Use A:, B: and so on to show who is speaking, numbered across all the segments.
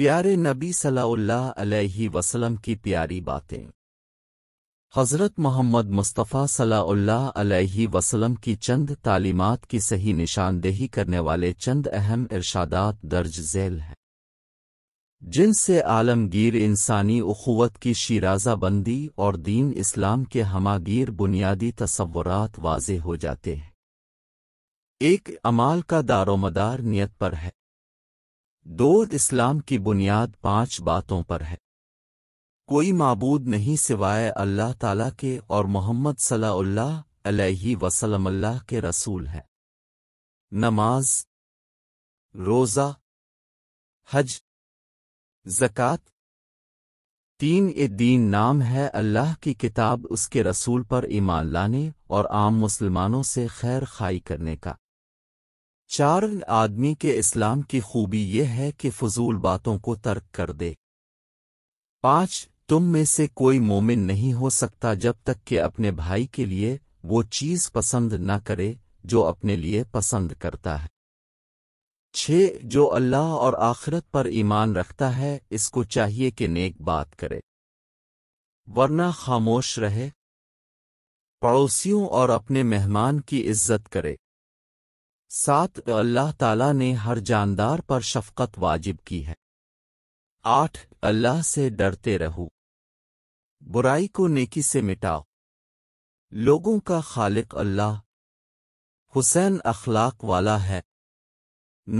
A: प्यारे नबी सल्लल्लाहु अलैहि वसल्लम की प्यारी बातें हज़रत मोहम्मद मुस्तफ़ा सल्लल्लाहु अलैहि वसल्लम की चंद तालीमात की सही निशानदेही करने वाले चंद अहम इरशादात दर्ज झेल हैं जिनसे आलमगीर इंसानी अखुवत की शीराजाबंदी और दीन इस्लाम के हमागीर बुनियादी तस्वुरात वाज हो जाते हैं एक अमाल का दारोमदार नियत पर है दो इस्लाम की बुनियाद पांच बातों पर है कोई मबूद नहीं सिवाय अल्लाह ताला के और मोहम्मद सलाह वसलम अल्लाह के रसूल है नमाज रोज़ा हज जक़ात तीन ए दीन नाम है अल्लाह की किताब उसके रसूल पर ईमान लाने और आम मुसलमानों से खैर खाई करने का चार आदमी के इस्लाम की खूबी यह है कि फजूल बातों को तर्क कर दे पांच तुम में से कोई मोमिन नहीं हो सकता जब तक कि अपने भाई के लिए वो चीज़ पसंद न करे जो अपने लिए पसंद करता है छह जो अल्लाह और आखिरत पर ईमान रखता है इसको चाहिए कि नेक बात करे वरना खामोश रहे पड़ोसियों और अपने मेहमान की इज्जत करे सात अल्लाह ताला ने हर जानदार पर शफकत वाजिब की है आठ अल्लाह से डरते रहो बुराई को नेकी से मिटाओ लोगों का खालिक अल्लाह हुसैन अखलाक वाला है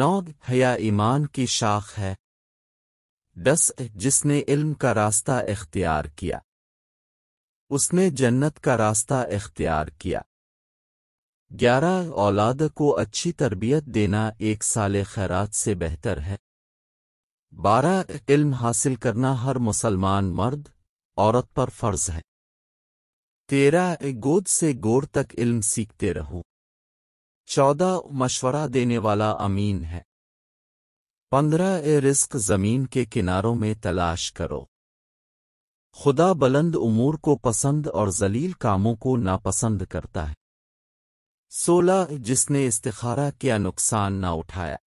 A: नौ हया ईमान की शाख है दस जिसने इल्म का रास्ता इख्तियार किया उसने जन्नत का रास्ता इख्तियार किया ग्यारह औलाद को अच्छी तरबियत देना एक साल खैरात से बेहतर है बारह इल्म हासिल करना हर मुसलमान मर्द औरत पर फर्ज है तेरह गोद से गोर तक इल्म सीखते रहो चौदह मशवरा देने वाला अमीन है पंद्रह ए रिस्क जमीन के किनारों में तलाश करो खुदा बुलंद उमूर को पसंद और जलील कामों को नापसंद करता है सोलह जिसने इस्तारा किया नुकसान न उठाया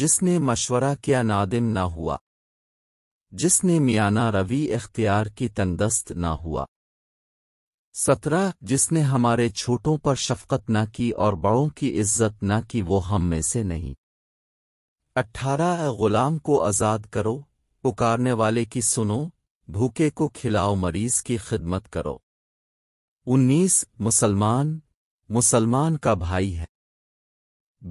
A: जिसने मशवरा किया नादिम ना हुआ जिसने मियाना रवि इख्तियार की तंदस्त ना हुआ सत्रह जिसने हमारे छोटों पर शफकत न की और बड़ों की इज्जत न की वो हम में से नहीं अट्ठारह गुलाम को आज़ाद करो पुकारने वाले की सुनो भूखे को खिलाओ मरीज की खिदमत करो उन्नीस मुसलमान मुसलमान का भाई है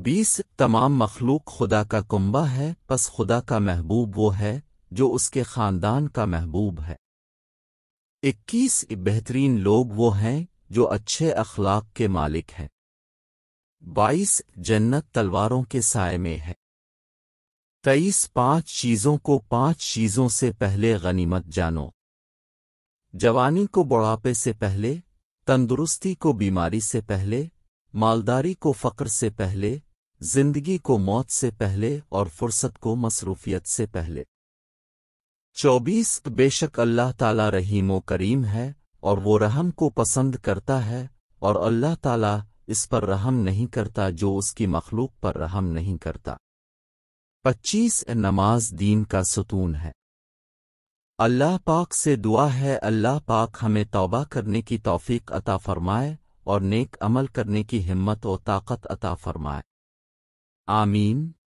A: बीस तमाम मखलूक खुदा का कुंबा है बस खुदा का महबूब वो है जो उसके खानदान का महबूब है इक्कीस बेहतरीन लोग वो हैं जो अच्छे अखलाक के मालिक हैं बाईस जन्नत तलवारों के साय में है तेईस पांच चीज़ों को पांच चीज़ों से पहले गनीमत जानो जवानी को बुढ़ापे से पहले तंदुरुस्ती को बीमारी से पहले मालदारी को फ़क्र से पहले जिंदगी को मौत से पहले और फुर्सत को मसरूफियत से पहले चौबीस बेशक अल्लाह ताला रहीम व करीम है और वो रहम को पसंद करता है और अल्लाह ताला इस पर रहम नहीं करता जो उसकी मखलूक पर रहम नहीं करता पच्चीस नमाज दीन का सुतून है अल्लाह पाक से दुआ है अल्लाह पाक हमें तौबा करने की तौफीक अता फरमाए और नेक अमल करने की हिम्मत और ताकत अता फरमाए आमीन